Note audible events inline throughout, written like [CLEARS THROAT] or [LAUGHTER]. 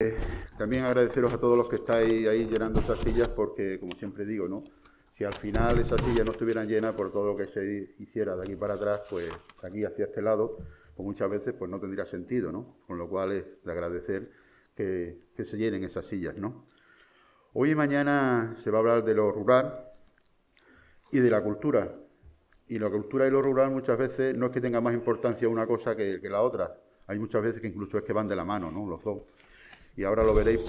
Eh, también agradeceros a todos los que estáis ahí llenando esas sillas porque, como siempre digo, ¿no? si al final esas sillas no estuvieran llenas por todo lo que se hiciera de aquí para atrás, pues aquí hacia este lado, pues muchas veces pues no tendría sentido, ¿no? Con lo cual es de agradecer que, se llenen esas sillas, ¿no? Hoy y mañana se va a hablar de lo rural y de la cultura. Y la cultura y lo rural muchas veces no es que tenga más importancia una cosa que, que la otra. Hay muchas veces que incluso es que van de la mano, ¿no? Los dos y ahora lo veréis.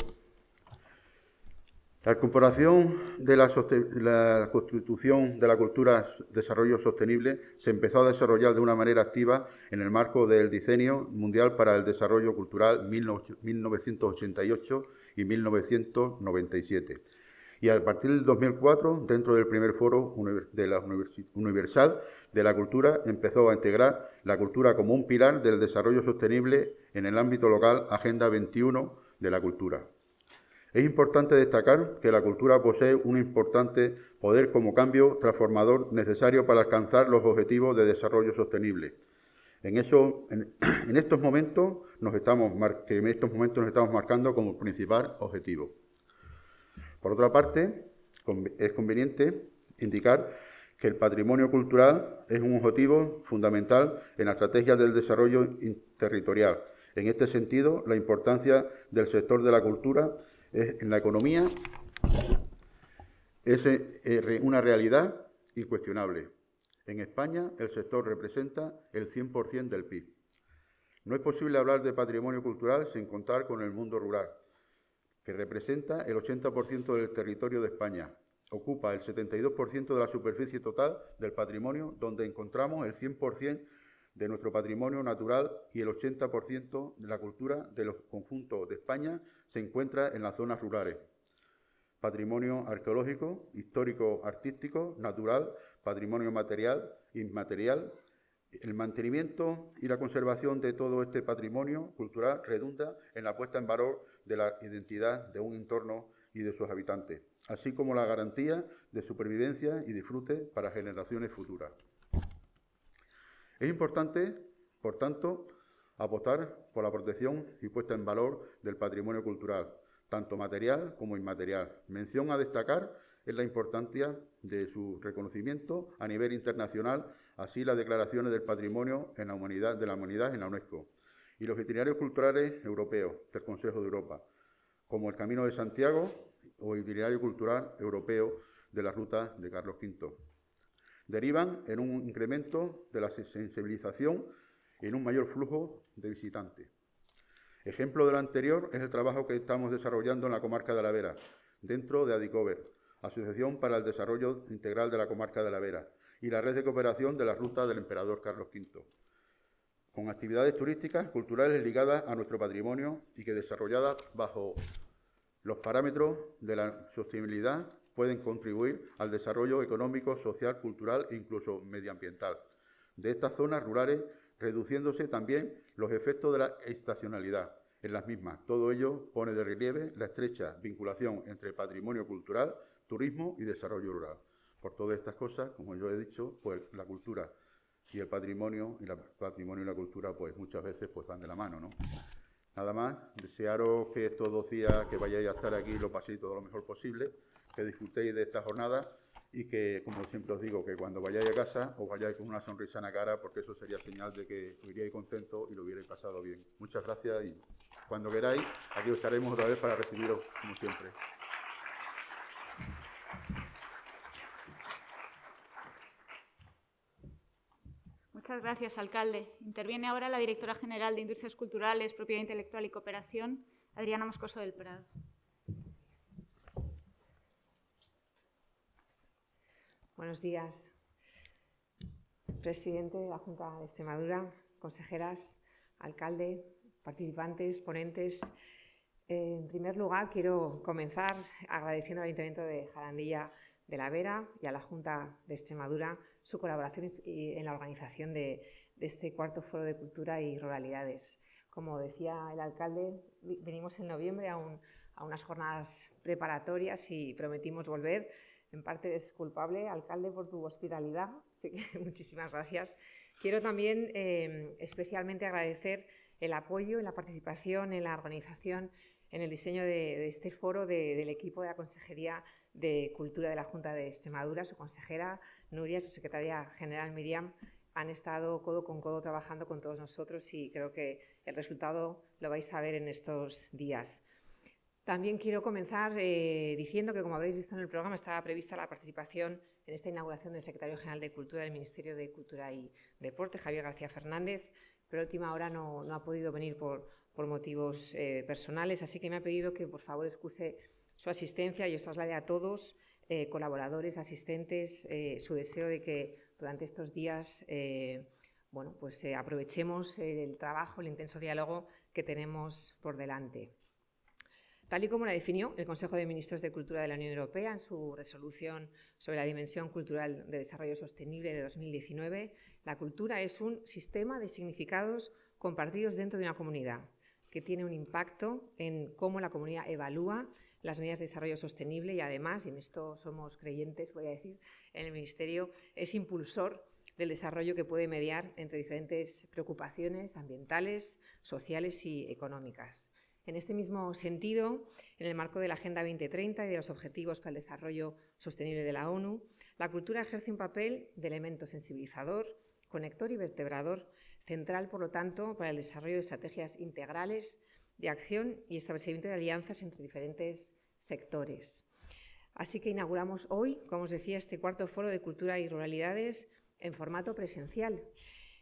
La incorporación de la, constitución de la cultura desarrollo sostenible se empezó a desarrollar de una manera activa en el marco del Diseño Mundial para el Desarrollo Cultural 1988 y 1997. Y a partir del 2004, dentro del primer foro de la universal de la cultura, empezó a integrar la cultura como un pilar del desarrollo sostenible en el ámbito local, Agenda 21 de la cultura. Es importante destacar que la cultura posee un importante poder como cambio transformador necesario para alcanzar los objetivos de desarrollo sostenible. En, [CLEARS THROAT] estos momentos estamos en estos momentos nos estamos marcando como principal objetivo. Por otra parte, es conveniente indicar que el patrimonio cultural es un objetivo fundamental en la estrategia del desarrollo territorial en este sentido, la importancia del sector de la cultura en la economía es eh, una realidad incuestionable. En España, el sector representa el 100% del PIB. No es posible hablar de patrimonio cultural sin contar con el mundo rural, que representa el 80% del territorio de España. Ocupa el 72% de la superficie total del patrimonio, donde encontramos el 100% de nuestro patrimonio natural y el 80% de la cultura de los conjuntos de España se encuentra en las zonas rurales. Patrimonio arqueológico, histórico, artístico, natural, patrimonio material, inmaterial. El mantenimiento y la conservación de todo este patrimonio cultural redunda en la puesta en valor de la identidad de un entorno y de sus habitantes, así como la garantía de supervivencia y disfrute para generaciones futuras. Es importante, por tanto, apostar por la protección y puesta en valor del patrimonio cultural, tanto material como inmaterial. Mención a destacar es la importancia de su reconocimiento a nivel internacional, así las declaraciones del patrimonio en la humanidad, de la humanidad en la UNESCO y los itinerarios culturales europeos del Consejo de Europa, como el Camino de Santiago o el Itinerario Cultural Europeo de la Ruta de Carlos V derivan en un incremento de la sensibilización y en un mayor flujo de visitantes. Ejemplo de lo anterior es el trabajo que estamos desarrollando en la comarca de la Vera, dentro de Adicover, Asociación para el Desarrollo Integral de la Comarca de la Vera, y la red de cooperación de las Rutas del emperador Carlos V, con actividades turísticas, culturales ligadas a nuestro patrimonio y que desarrolladas bajo los parámetros de la sostenibilidad pueden contribuir al desarrollo económico, social, cultural e incluso medioambiental de estas zonas rurales, reduciéndose también los efectos de la estacionalidad en las mismas. Todo ello pone de relieve la estrecha vinculación entre patrimonio cultural, turismo y desarrollo rural. Por todas estas cosas, como yo he dicho, pues la cultura y el patrimonio y la patrimonio y la cultura pues muchas veces pues van de la mano, ¿no? Nada más, desearos que estos dos días que vayáis a estar aquí lo paséis todo lo mejor posible que disfrutéis de esta jornada y que, como siempre os digo, que cuando vayáis a casa os vayáis con una sonrisa en la cara porque eso sería señal de que os iríais contentos y lo hubierais pasado bien. Muchas gracias y cuando queráis, aquí estaremos otra vez para recibiros como siempre. Muchas gracias, alcalde. Interviene ahora la directora general de Industrias Culturales, Propiedad Intelectual y Cooperación, Adriana Moscoso del Prado. Buenos días, presidente de la Junta de Extremadura, consejeras, alcalde, participantes, ponentes. En primer lugar, quiero comenzar agradeciendo al Ayuntamiento de Jarandilla de la Vera y a la Junta de Extremadura su colaboración en la organización de, este cuarto foro de cultura y ruralidades. Como decía el alcalde, venimos en noviembre a unas jornadas preparatorias y prometimos volver en parte es culpable, alcalde, por tu hospitalidad. Así que [LAUGHS] muchísimas gracias. Quiero también em, especialmente agradecer el apoyo la participación en la organización, en el diseño de, este foro del equipo de la Consejería de Cultura de la Junta de Extremadura, su consejera Nuria, su secretaria general Miriam, han estado codo con codo trabajando con todos nosotros y creo que el resultado lo vais a ver en estos días. También quiero comenzar eh, diciendo que, como habréis visto en el programa, estaba prevista la participación en esta inauguración del secretario general de Cultura del Ministerio de Cultura y Deporte, Javier García Fernández, pero última hora no, ha podido venir por, motivos eh, personales, así que me ha pedido que por favor excuse su asistencia y os traslade a todos, eh, colaboradores, asistentes, su deseo de que durante estos días pues, aprovechemos el trabajo, el intenso diálogo que tenemos por delante tal y como la definió el Consejo de Ministros de Cultura de la Unión Europea en su resolución sobre la dimensión cultural de desarrollo sostenible de 2019, la cultura es un sistema de significados compartidos dentro de una comunidad que tiene un impacto en cómo la comunidad evalúa las medidas de desarrollo sostenible y además, y en esto somos creyentes, voy a decir, en el Ministerio, es impulsor del desarrollo que puede mediar entre diferentes preocupaciones ambientales, sociales y económicas. En este mismo sentido, en el marco de la Agenda 2030 y de los Objetivos para el Desarrollo Sostenible de la ONU, la cultura ejerce un papel de elemento sensibilizador, conector y vertebrador, central, por lo tanto, para el desarrollo de estrategias integrales de acción y establecimiento de alianzas entre diferentes sectores. Así que inauguramos hoy, como os decía, este cuarto foro de cultura y ruralidades en formato presencial.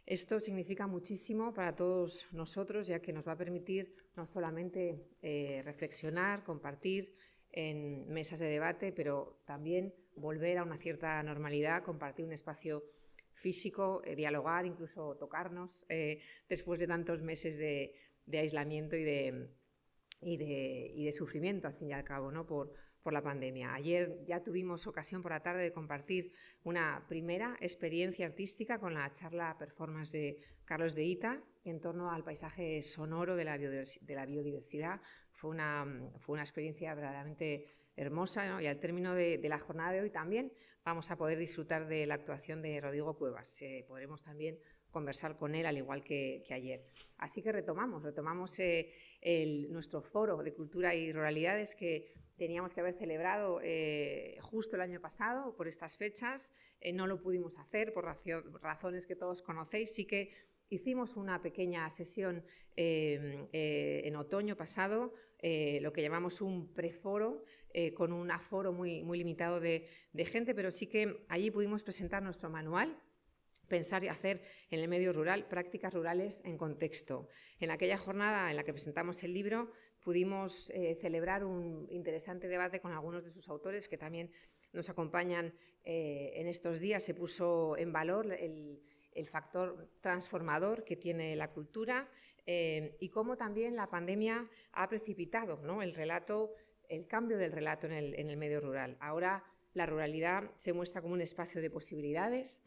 Esto significa muchísimo para todos nosotros, ya que nos va a permitir no solamente eh, reflexionar, compartir en mesas de debate, pero también volver a una cierta normalidad, compartir un espacio físico, eh, dialogar, incluso tocarnos eh, después de tantos meses de, aislamiento y de, y de, sufrimiento, al fin y al cabo, ¿no? Por, por la pandemia. Ayer ya tuvimos ocasión por la tarde de compartir una primera experiencia artística con la charla performance de Carlos de Ita en torno al paisaje sonoro de la biodiversidad. Fue una, fue una experiencia verdaderamente hermosa y al término de, la jornada de hoy también vamos a poder disfrutar de la actuación de Rodrigo Cuevas. Eh, podremos también conversar con él al igual que, ayer. Así que retomamos, retomamos eh, el, nuestro foro de cultura y ruralidades que teníamos que haber celebrado eh, justo el año pasado por estas fechas. Eh, no lo pudimos hacer por razones que todos conocéis. Sí que hicimos una pequeña sesión em, eh, en otoño pasado, lo que llamamos un preforo, con un aforo muy, muy limitado de, de gente, pero sí que allí pudimos presentar nuestro manual pensar y hacer en el medio rural prácticas rurales en contexto. En aquella jornada en la que presentamos el libro pudimos eh, celebrar un interesante debate con algunos de sus autores que también nos acompañan eh, en estos días. Se puso en valor el, factor transformador que tiene la cultura eh, y cómo también la pandemia ha precipitado el cambio del relato en el medio rural. Ahora la ruralidad se muestra como un espacio de posibilidades,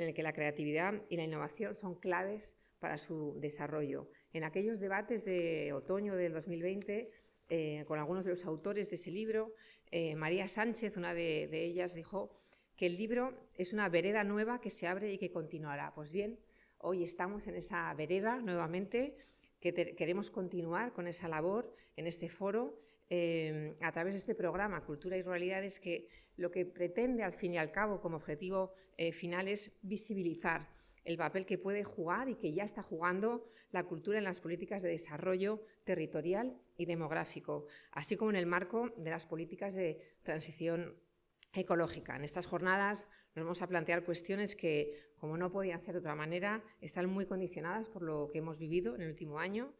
en el que la creatividad y la innovación son claves para su desarrollo. En aquellos debates de otoño del 2020, eh, con algunos de los autores de ese libro, eh, María Sánchez, una de, ellas, dijo que el libro es una vereda nueva que se abre y que continuará. Pues bien, hoy estamos en esa vereda nuevamente que queremos continuar con esa labor en este foro eh, a través de este programa Cultura y Ruralidades que lo que pretende al fin y al cabo como objetivo eh, final es visibilizar el papel que puede jugar y que ya está jugando la cultura en las políticas de desarrollo territorial y demográfico, así como en el marco de las políticas de transición ecológica. En estas jornadas nos vamos a plantear cuestiones que, como no podían ser de otra manera, están muy condicionadas por lo que hemos vivido en el último año.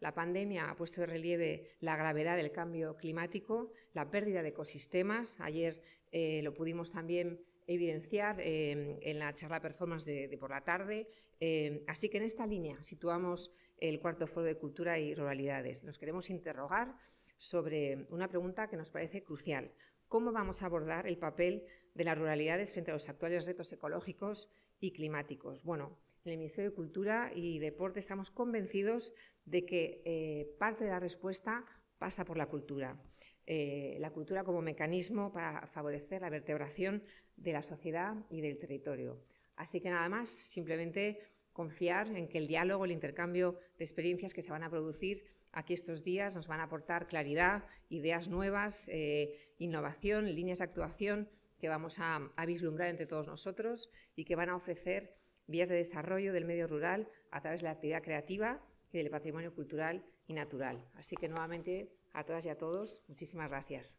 La pandemia ha puesto de relieve la gravedad del cambio climático, la pérdida de ecosistemas. Ayer eh, lo pudimos también evidenciar eh, en la charla performance de, por la tarde. Eh, así que en esta línea situamos el cuarto foro de cultura y ruralidades. Nos queremos interrogar sobre una pregunta que nos parece crucial. ¿Cómo vamos a abordar el papel de las ruralidades frente a los actuales retos ecológicos y climáticos? Bueno, en el Ministerio de Cultura y Deporte estamos convencidos de que parte de la respuesta pasa por la cultura. Eh, la cultura como mecanismo para favorecer la vertebración de la sociedad y del territorio. Así que nada más, simplemente confiar en que el diálogo, el intercambio de experiencias que se van a producir aquí estos días nos van a aportar claridad, ideas nuevas, eh, innovación, líneas de actuación que vamos a vislumbrar entre todos nosotros y que van a ofrecer vías de desarrollo del medio rural a través de la actividad creativa y del patrimonio cultural y natural. Así que nuevamente a todas y a todos, muchísimas gracias.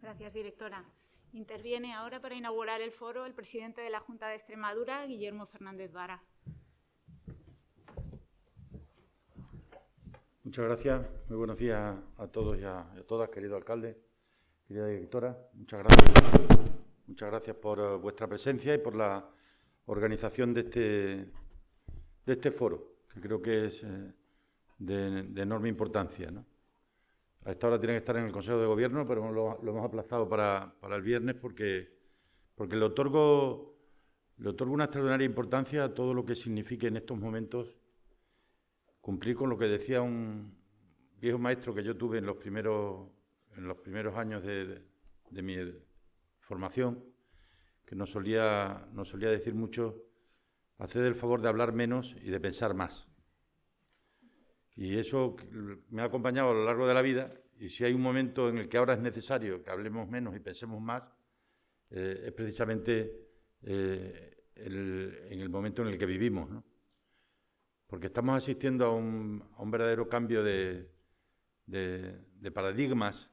Gracias, directora. Interviene ahora para inaugurar el foro el presidente de la Junta de Extremadura, Guillermo Fernández Vara. Muchas gracias. Muy buenos días a todos y a, todas, querido alcalde, querida directora. Muchas gracias. Muchas gracias por eh, vuestra presencia y por la organización de este, de este foro, que creo que es eh, de, enorme importancia. A esta hora tiene que estar en el Consejo de Gobierno, pero lo, hemos aplazado para, el viernes porque, porque le, otorgo, le otorgo una extraordinaria importancia a todo lo que signifique en estos momentos cumplir con lo que decía un viejo maestro que yo tuve en los primeros, en los primeros años de, de mi formación, que nos solía, solía decir mucho, haced el favor de hablar menos y de pensar más. Y eso me ha acompañado a lo largo de la vida y si hay un momento en el que ahora es necesario que hablemos menos y pensemos más, eh, es precisamente eh, en el momento en el que vivimos. Porque estamos asistiendo a un, verdadero cambio de, de paradigmas.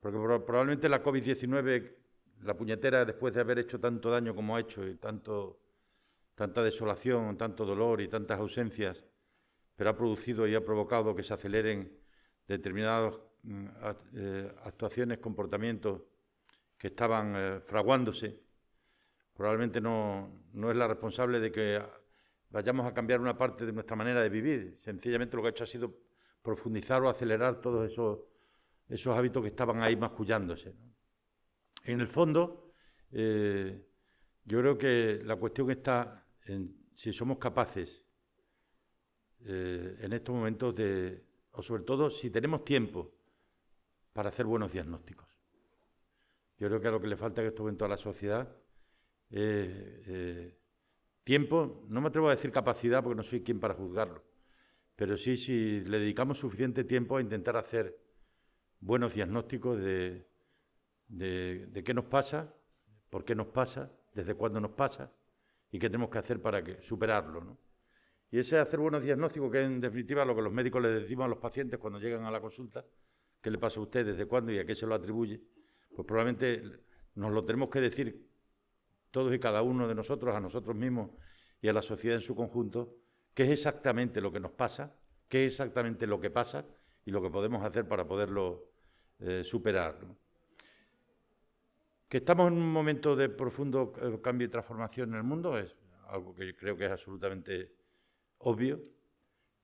Porque probablemente la COVID-19 la puñetera, después de haber hecho tanto daño como ha hecho y tanto, tanta desolación, tanto dolor y tantas ausencias, pero ha producido y ha provocado que se aceleren determinadas mm, eh, actuaciones, comportamientos que estaban eh, fraguándose, probablemente no, es la responsable de que vayamos a cambiar una parte de nuestra manera de vivir. Sencillamente lo que ha hecho ha sido profundizar o acelerar todos esos, esos hábitos que estaban ahí mascullándose. ¿no? En el fondo, eh, yo creo que la cuestión está en si somos capaces eh, en estos momentos de, o sobre todo si tenemos tiempo para hacer buenos diagnósticos. Yo creo que a lo que le falta en estos momentos a la sociedad es eh, tiempo, no me atrevo a decir capacidad porque no soy quien para juzgarlo, pero sí si le dedicamos suficiente tiempo a intentar hacer buenos diagnósticos de de, qué nos pasa, por qué nos pasa, desde cuándo nos pasa y qué tenemos que hacer para superarlo. Y ese hacer buenos diagnósticos, que es en definitiva lo que los médicos le decimos a los pacientes cuando llegan a la consulta, qué le pasa a usted, desde cuándo y a qué se lo atribuye, pues probablemente nos lo tenemos que decir todos y cada uno de nosotros, a nosotros mismos y a la sociedad en su conjunto, qué es exactamente lo que nos pasa, qué es exactamente lo que pasa y lo que podemos hacer para poderlo eh, superar. Que estamos en un momento de profundo eh, cambio y transformación en el mundo es algo que yo creo que es absolutamente obvio,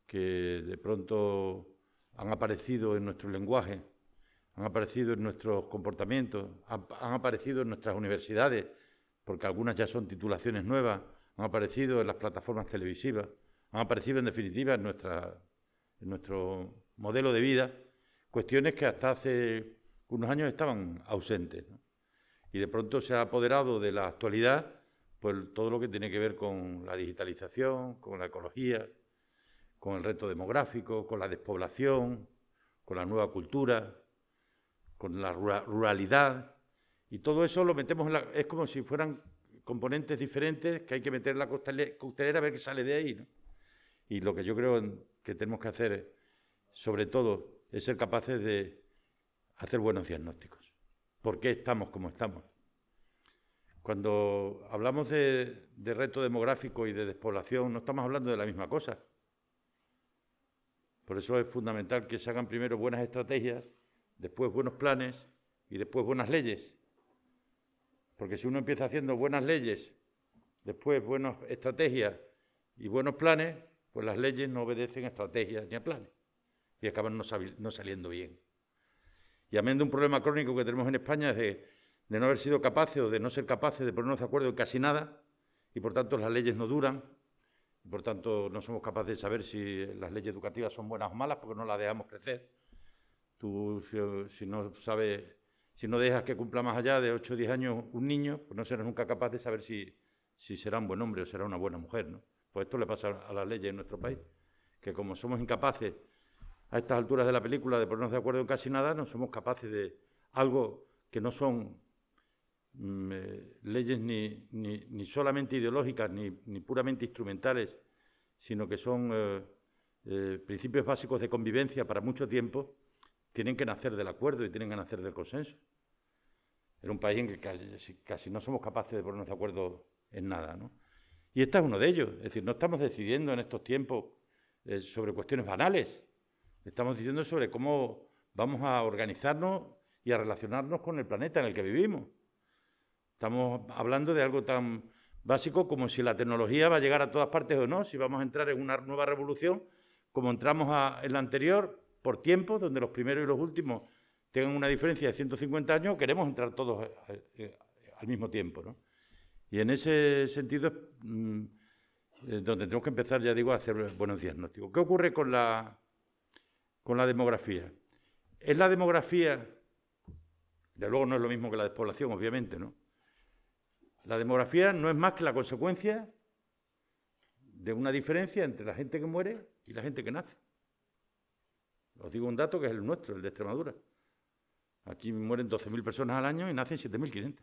que de pronto han aparecido en nuestro lenguaje, han aparecido en nuestros comportamientos, han, aparecido en nuestras universidades, porque algunas ya son titulaciones nuevas, han aparecido en las plataformas televisivas, han aparecido en definitiva en, en nuestro modelo de vida, cuestiones que hasta hace unos años estaban ausentes. ¿no? y de pronto se ha apoderado de la actualidad pues todo lo que tiene que ver con la digitalización, con la ecología, con el reto demográfico, con la despoblación, con la nueva cultura, con la ruralidad. Y todo eso lo metemos es como si fueran componentes diferentes que hay que meter en la costelera a ver qué sale de ahí. Y lo que yo creo que tenemos que hacer, sobre todo, es ser capaces de hacer buenos diagnósticos por qué estamos como estamos. Cuando hablamos de, reto demográfico y de despoblación, no estamos hablando de la misma cosa. Por eso es fundamental que se hagan primero buenas estrategias, después buenos planes y después buenas leyes. Porque si uno empieza haciendo buenas leyes, después buenas estrategias y buenos planes, pues las leyes no obedecen a estrategias ni a planes y acaban no saliendo bien. Y amén de un problema crónico que tenemos en España es de, no haber sido capaces o de no ser capaces de ponernos de acuerdo en casi nada, y por tanto las leyes no duran, y por tanto no somos capaces de saber si las leyes educativas son buenas o malas porque no las dejamos crecer. Tú, si, no sabes, si no dejas que cumpla más allá de 8 o 10 años un niño, pues no serás nunca capaz de saber si, será un buen hombre o será una buena mujer, ¿no? Pues esto le pasa a las leyes en nuestro país, que como somos incapaces a estas alturas de la película de ponernos de acuerdo en casi nada, no somos capaces de algo que no son mm, eh, leyes ni, solamente ideológicas ni, puramente instrumentales, sino que son eh, eh, principios básicos de convivencia para mucho tiempo, tienen que nacer del acuerdo y tienen que nacer del consenso. En un país en el que casi, no somos capaces de ponernos de acuerdo en nada. ¿no? Y este es uno de ellos. Es decir, no estamos decidiendo en estos tiempos sobre cuestiones banales Estamos diciendo sobre cómo vamos a organizarnos y a relacionarnos con el planeta en el que vivimos. Estamos hablando de algo tan básico como si la tecnología va a llegar a todas partes o no, si vamos a entrar en una nueva revolución, como entramos en la anterior, por tiempo, donde los primeros y los últimos tengan una diferencia de 150 años, queremos entrar todos eh, eh, al mismo tiempo. Y en ese sentido es mm, eh, donde tenemos que empezar, ya digo, a hacer buenos diagnósticos. ¿Qué ocurre con la con la demografía. Es la demografía, de luego no es lo mismo que la despoblación, obviamente, ¿no? La demografía no es más que la consecuencia de una diferencia entre la gente que muere y la gente que nace. Os digo un dato que es el nuestro, el de Extremadura. Aquí mueren 12.000 personas al año y nacen 7.500.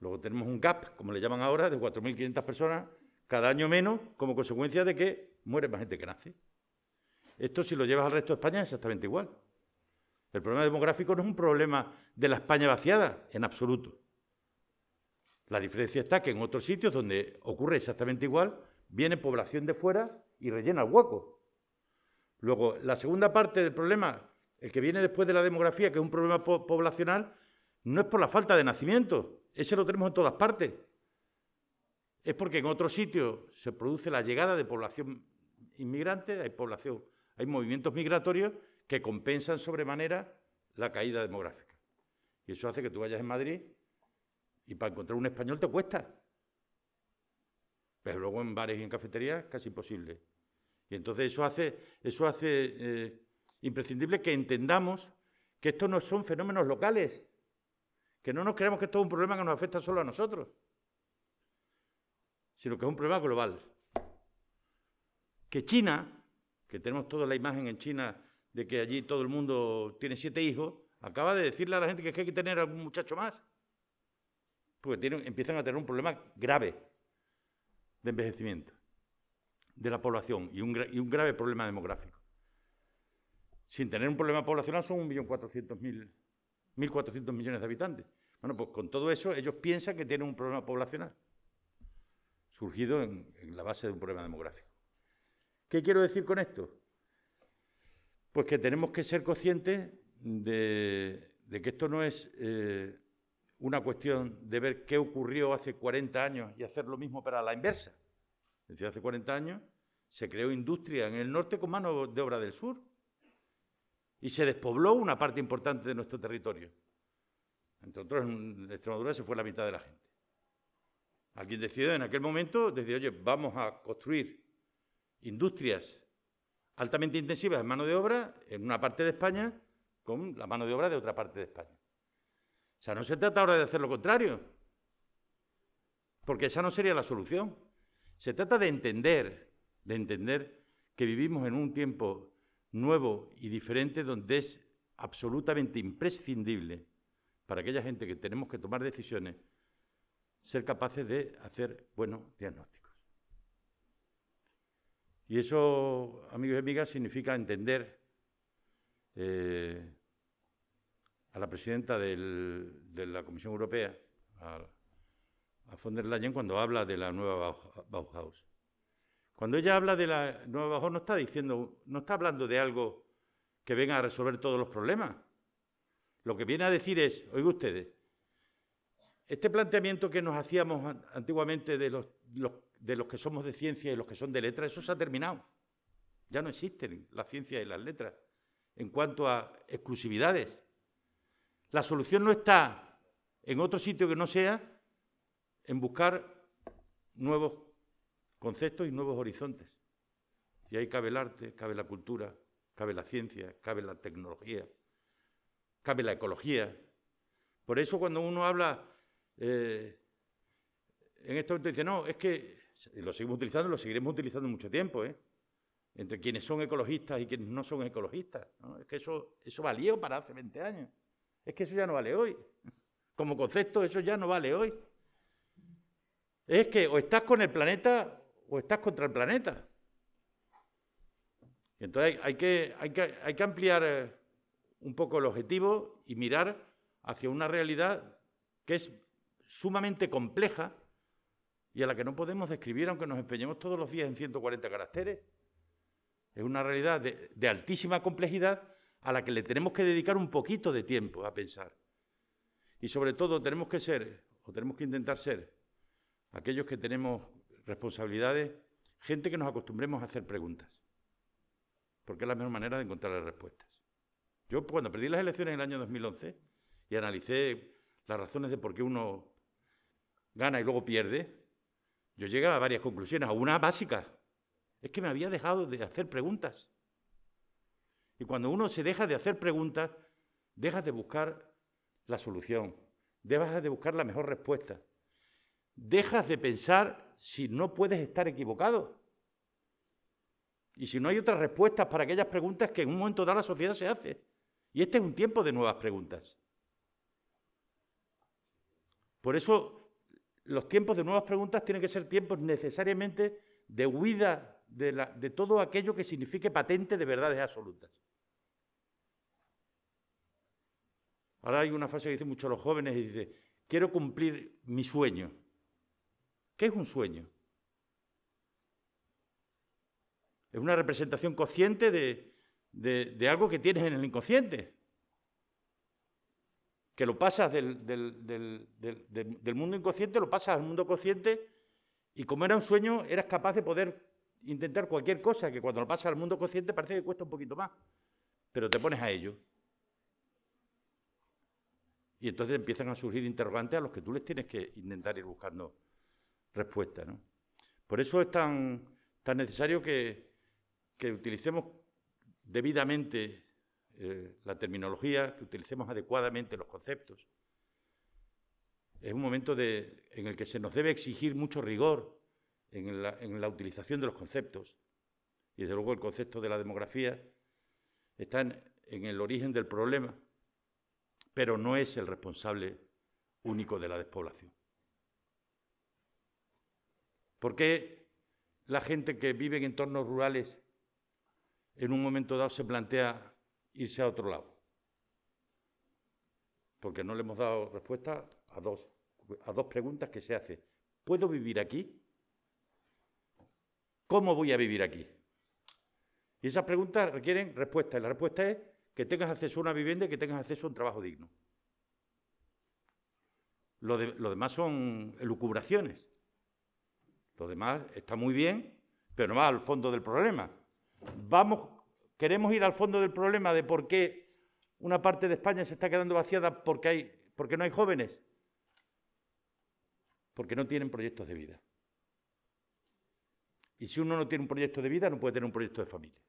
Luego tenemos un gap, como le llaman ahora, de 4.500 personas cada año menos como consecuencia de que muere más gente que nace. Esto si lo llevas al resto de España es exactamente igual. El problema demográfico no es un problema de la España vaciada, en absoluto. La diferencia está que en otros sitios donde ocurre exactamente igual, viene población de fuera y rellena el hueco. Luego, la segunda parte del problema, el que viene después de la demografía, que es un problema poblacional, no es por la falta de nacimiento, ese lo tenemos en todas partes. Es porque en otros sitios se produce la llegada de población inmigrante, hay población hay movimientos migratorios que compensan sobremanera la caída demográfica. Y eso hace que tú vayas en Madrid y para encontrar un español te cuesta. Pero luego en bares y en cafeterías casi imposible. Y entonces eso hace, eso hace eh, imprescindible que entendamos que estos no son fenómenos locales, que no nos creamos que esto es un problema que nos afecta solo a nosotros, sino que es un problema global. Que China que tenemos toda la imagen en China de que allí todo el mundo tiene siete hijos, acaba de decirle a la gente que hay que tener algún muchacho más. Porque empiezan a tener un problema grave de envejecimiento de la población y un, grave problema demográfico. Sin tener un problema poblacional son 1.400.000 1.400 millones de habitantes. Bueno, pues con todo eso ellos piensan que tienen un problema poblacional, surgido en la base de un problema demográfico. ¿Qué quiero decir con esto? Pues que tenemos que ser conscientes de, que esto no es eh, una cuestión de ver qué ocurrió hace 40 años y hacer lo mismo para la inversa. Es decir, hace 40 años se creó industria en el norte con mano de obra del sur y se despobló una parte importante de nuestro territorio. Entre otros, en Extremadura se fue la mitad de la gente. Alguien decidió en aquel momento, decidió, oye, vamos a construir industrias altamente intensivas en mano de obra en una parte de España con la mano de obra de otra parte de España. O sea, no se trata ahora de hacer lo contrario, porque esa no sería la solución. Se trata de entender, de entender que vivimos en un tiempo nuevo y diferente donde es absolutamente imprescindible para aquella gente que tenemos que tomar decisiones ser capaces de hacer buenos diagnósticos. Y eso, amigos y amigas, significa entender eh, a la presidenta de la Comisión Europea, a, von der Leyen, cuando habla de la nueva Bauhaus. Cuando ella habla de la nueva Bauhaus, no está diciendo, no está hablando de algo que venga a resolver todos los problemas. Lo que viene a decir es, oigan ustedes, este planteamiento que nos hacíamos antiguamente de los, los de los que somos de ciencia y los que son de letras, eso se ha terminado. Ya no existen la ciencia y las letras en cuanto a exclusividades. La solución no está en otro sitio que no sea en buscar nuevos conceptos y nuevos horizontes. Y ahí cabe el arte, cabe la cultura, cabe la ciencia, cabe la tecnología, cabe la ecología. Por eso cuando uno habla eh, en esto, dice, no, es que lo seguimos utilizando y lo seguiremos utilizando mucho tiempo, ¿eh? entre quienes son ecologistas y quienes no son ecologistas. Es que eso, eso valió para hace 20 años. Es que eso ya no vale hoy. [LAUGHS] Como concepto, eso ya no vale hoy. Es que o estás con el planeta o estás contra el planeta. entonces hay que, hay, que, hay que ampliar eh, un poco el objetivo y mirar hacia una realidad que es sumamente compleja y a la que no podemos describir aunque nos empeñemos todos los días en 140 caracteres. Es una realidad de, altísima complejidad a la que le tenemos que dedicar un poquito de tiempo a pensar. Y sobre todo tenemos que ser, o tenemos que intentar ser, aquellos que tenemos responsabilidades, gente que nos acostumbremos a hacer preguntas. Porque es la mejor manera de encontrar las respuestas. Yo cuando perdí las elecciones en el año 2011 y analicé las razones de por qué uno gana y luego pierde, yo llegué a varias conclusiones, a una básica. Es que me había dejado de hacer preguntas. Y cuando uno se deja de hacer preguntas, dejas de buscar la solución, dejas de buscar la mejor respuesta, dejas de pensar si no puedes estar equivocado y si no hay otras respuestas para aquellas preguntas que en un momento dado la sociedad se hace. Y este es un tiempo de nuevas preguntas. Por eso los tiempos de nuevas preguntas tienen que ser tiempos necesariamente de huida de, todo aquello que signifique patente de verdades absolutas. Ahora hay una frase que dicen muchos los jóvenes y dice, quiero cumplir mi sueño. ¿Qué es un sueño? Es una representación consciente de, algo que tienes en el inconsciente que lo pasas del, mundo inconsciente, lo pasas al mundo consciente, y como era un sueño, eras capaz de poder intentar cualquier cosa, que cuando lo pasas al mundo consciente parece que cuesta un poquito más, pero te pones a ello. Y entonces empiezan a surgir interrogantes a los que tú les tienes que intentar ir buscando respuestas. Por eso es tan, tan necesario que, que utilicemos debidamente eh, la terminología, que utilicemos adecuadamente los conceptos. Es un momento en el que se nos debe exigir mucho rigor en la, utilización de los conceptos. Y desde luego el concepto de la demografía está en, el origen del problema, pero no es el responsable único de la despoblación. ¿Por qué la gente que vive en entornos rurales en un momento dado se plantea irse a otro lado. Porque no le hemos dado respuesta a dos, a dos preguntas que se hacen. ¿Puedo vivir aquí? ¿Cómo voy a vivir aquí? Y esas preguntas requieren respuesta. Y la respuesta es que tengas acceso a una vivienda y que tengas acceso a un trabajo digno. Lo, lo demás son elucubraciones. Lo demás está muy bien, pero no va al fondo del problema. Vamos Queremos ir al fondo del problema de por qué una parte de España se está quedando vaciada porque, hay, porque no hay jóvenes. Porque no tienen proyectos de vida. Y si uno no tiene un proyecto de vida, no puede tener un proyecto de familia.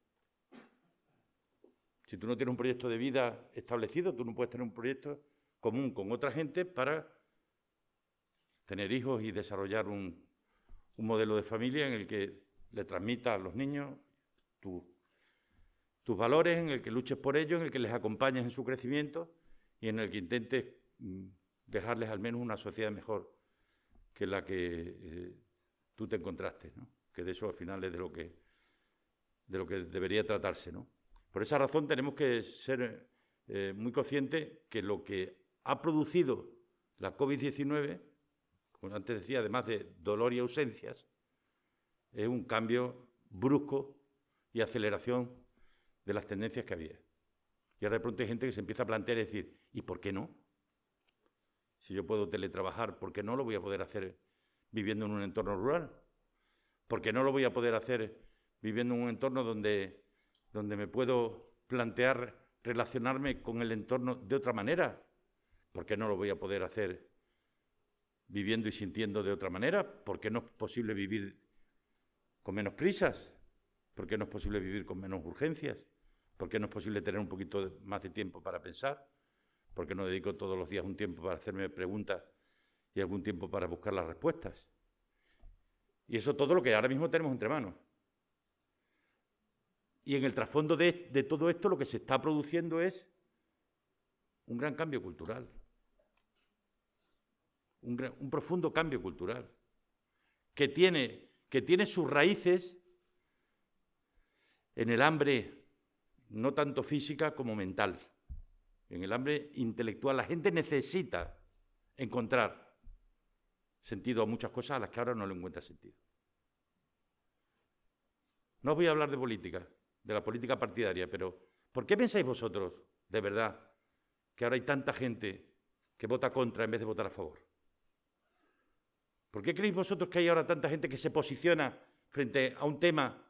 Si tú no tienes un proyecto de vida establecido, tú no puedes tener un proyecto común con otra gente para tener hijos y desarrollar un, un modelo de familia en el que le transmita a los niños tu tus valores, en el que luches por ellos, en el que les acompañes en su crecimiento y en el que intentes mm, dejarles al menos una sociedad mejor que la que eh, tú te encontraste, que de eso al final es de lo que, de lo que debería tratarse. ¿no? Por esa razón tenemos que ser eh, muy conscientes que lo que ha producido la COVID-19, como antes decía, además de dolor y ausencias, es un cambio brusco y aceleración de las tendencias que había. Y ahora de pronto hay gente que se empieza a plantear y decir, ¿y por qué no? Si yo puedo teletrabajar, ¿por qué no lo voy a poder hacer viviendo en un entorno rural? ¿Por qué no lo voy a poder hacer viviendo en un entorno donde, donde me puedo plantear relacionarme con el entorno de otra manera? ¿Por qué no lo voy a poder hacer viviendo y sintiendo de otra manera? ¿Por qué no es posible vivir con menos prisas? ¿Por qué no es posible vivir con menos urgencias? ¿Por qué no es posible tener un poquito más de tiempo para pensar? ¿Por qué no dedico todos los días un tiempo para hacerme preguntas y algún tiempo para buscar las respuestas? Y eso todo lo que ahora mismo tenemos entre manos. Y en el trasfondo de, todo esto lo que se está produciendo es un gran cambio cultural, un, profundo cambio cultural, que tiene, que tiene sus raíces en el hambre no tanto física como mental. En el hambre intelectual la gente necesita encontrar sentido a muchas cosas a las que ahora no le encuentra sentido. No os voy a hablar de política, de la política partidaria, pero ¿por qué pensáis vosotros, de verdad, que ahora hay tanta gente que vota contra en vez de votar a favor? ¿Por qué creéis vosotros que hay ahora tanta gente que se posiciona frente a un tema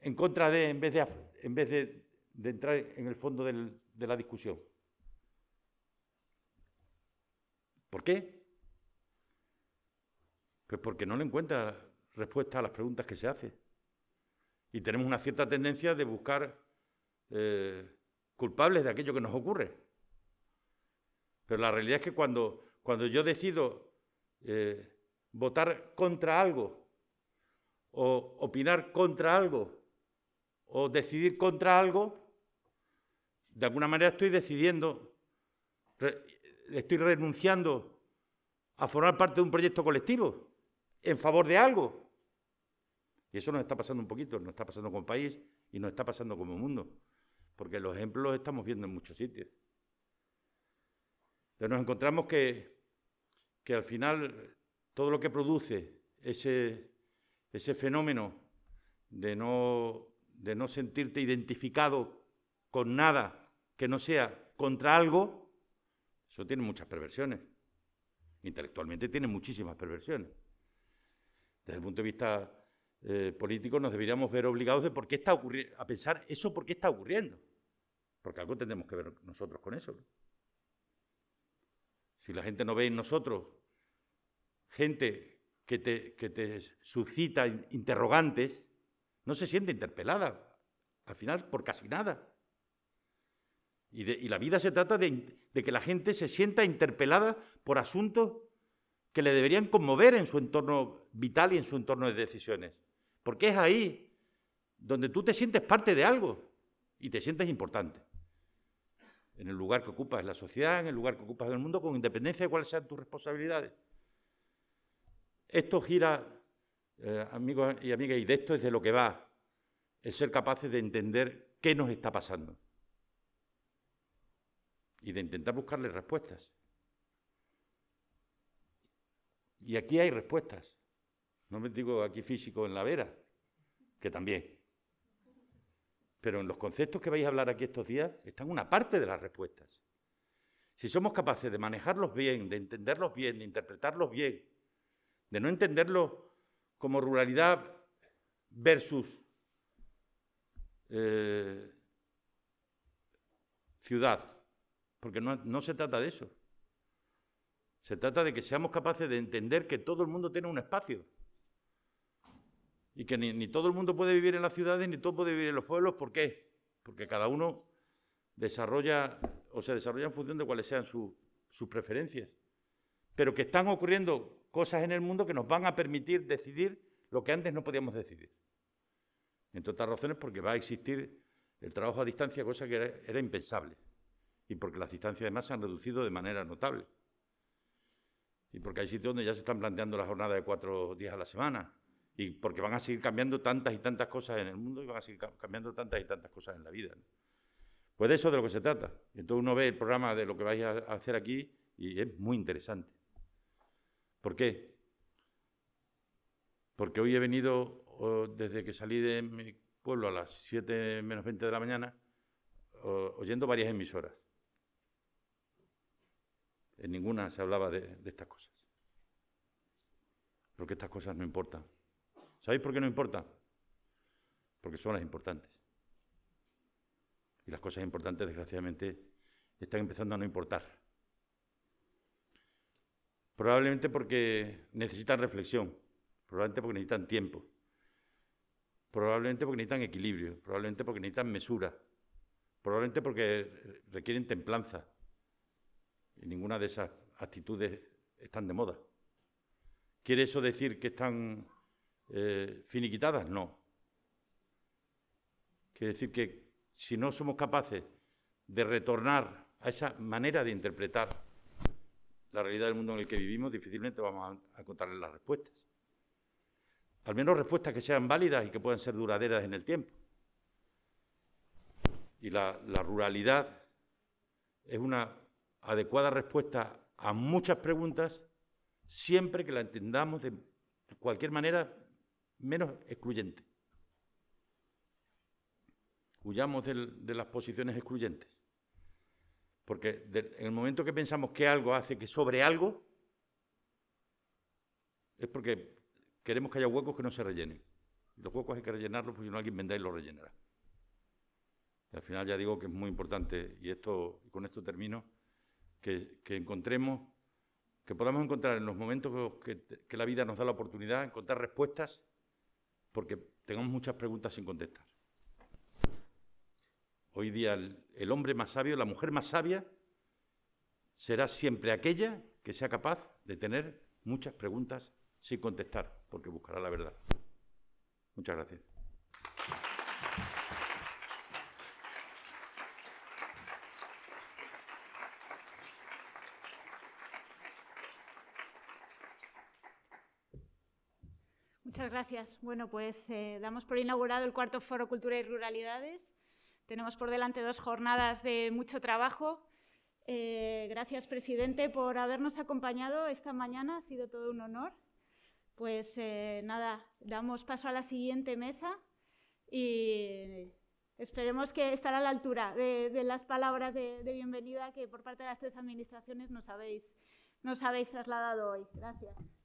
en contra de, en vez de, en vez de de entrar en el fondo de la discusión. ¿Por qué? Pues porque no le encuentra respuesta a las preguntas que se hacen. Y tenemos una cierta tendencia de buscar eh, culpables de aquello que nos ocurre. Pero la realidad es que cuando, cuando yo decido eh, votar contra algo, o opinar contra algo, o decidir contra algo, de alguna manera estoy decidiendo, estoy renunciando a formar parte de un proyecto colectivo en favor de algo. Y eso nos está pasando un poquito, nos está pasando como país y nos está pasando como mundo, porque los ejemplos los estamos viendo en muchos sitios. Entonces nos encontramos que, que al final todo lo que produce ese, ese fenómeno de no, de no sentirte identificado con nada que no sea contra algo, eso tiene muchas perversiones. Intelectualmente tiene muchísimas perversiones. Desde el punto de vista eh, político nos deberíamos ver obligados de por qué está a pensar eso por qué está ocurriendo. Porque algo tendremos que ver nosotros con eso. Si la gente no ve en nosotros gente que te suscita interrogantes, no se siente interpelada, al final por casi nada. Y, la vida se trata de, que la gente se sienta interpelada por asuntos que le deberían conmover en su entorno vital y en su entorno de decisiones. Porque es ahí donde tú te sientes parte de algo y te sientes importante. En el lugar que ocupas en la sociedad, en el lugar que ocupas en el mundo, con independencia de cuáles sean tus responsabilidades. Esto gira, eh, amigos y amigas, y de esto es de lo que va, es ser capaces de entender qué nos está pasando y de intentar buscarle respuestas. Y aquí hay respuestas. No me digo aquí físico en la vera, que también. Pero en los conceptos que vais a hablar aquí estos días están una parte de las respuestas. Si somos capaces de manejarlos bien, de entenderlos bien, de interpretarlos bien, de no entenderlos como ruralidad versus eh, ciudad, porque no, se trata de eso. Se trata de que seamos capaces de entender que todo el mundo tiene un espacio. Y que ni, todo el mundo puede vivir en las ciudades, ni todo puede vivir en los pueblos. ¿Por qué? Porque cada uno desarrolla o se desarrolla en función de cuáles sean sus preferencias. Pero que están ocurriendo cosas en el mundo que nos van a permitir decidir lo que antes no podíamos decidir. Entre otras razones porque va a existir el trabajo a distancia, cosa que era impensable y porque las distancias además se han reducido de manera notable. Y porque hay sitios donde ya se están planteando la jornada de cuatro días a la semana. Y porque van a seguir cambiando tantas y tantas cosas en el mundo y van a seguir cambiando tantas y tantas cosas en la vida. Pues de eso de lo que se trata. Entonces uno ve el programa de lo que vais a hacer aquí y es muy interesante. ¿Por qué? Porque hoy he venido, desde que salí de mi pueblo a las 7 menos 20 de la mañana, oyendo varias emisoras. En ninguna se hablaba de, estas cosas. Porque estas cosas no importan. ¿Sabéis por qué no importan? Porque son las importantes. Y las cosas importantes, desgraciadamente, están empezando a no importar. Probablemente porque necesitan reflexión, probablemente porque necesitan tiempo, probablemente porque necesitan equilibrio, probablemente porque necesitan mesura, probablemente porque requieren templanza, y ninguna de esas actitudes están de moda. ¿Quiere eso decir que están eh, finiquitadas? No. Quiere decir que si no somos capaces de retornar a esa manera de interpretar la realidad del mundo en el que vivimos, difícilmente vamos a, encontrarle las respuestas. Al menos respuestas que sean válidas y que puedan ser duraderas en el tiempo. Y la ruralidad es una adecuada respuesta a muchas preguntas, siempre que la entendamos de cualquier manera menos excluyente. Huyamos de las posiciones excluyentes. Porque en el momento que pensamos que algo hace que sobre algo, es porque queremos que haya huecos que no se rellenen. Los huecos hay que rellenarlos, porque si no alguien vendrá y lo rellenará. Y al final ya digo que es muy importante, y esto y con esto termino, que, encontremos, que podamos encontrar en los momentos que, la vida nos da la oportunidad, encontrar respuestas, porque tengamos muchas preguntas sin contestar. Hoy día el, hombre más sabio, la mujer más sabia, será siempre aquella que sea capaz de tener muchas preguntas sin contestar, porque buscará la verdad. Muchas gracias. gracias. Bueno, pues eh, damos por inaugurado el cuarto Foro Cultura y Ruralidades. Tenemos por delante dos jornadas de mucho trabajo. Eh, gracias, presidente, por habernos acompañado esta mañana. Ha sido todo un honor. Pues eh, nada, damos paso a la siguiente mesa y esperemos que estará a la altura de, las palabras de, bienvenida que por parte de las tres administraciones nos habéis, nos habéis trasladado hoy. Gracias.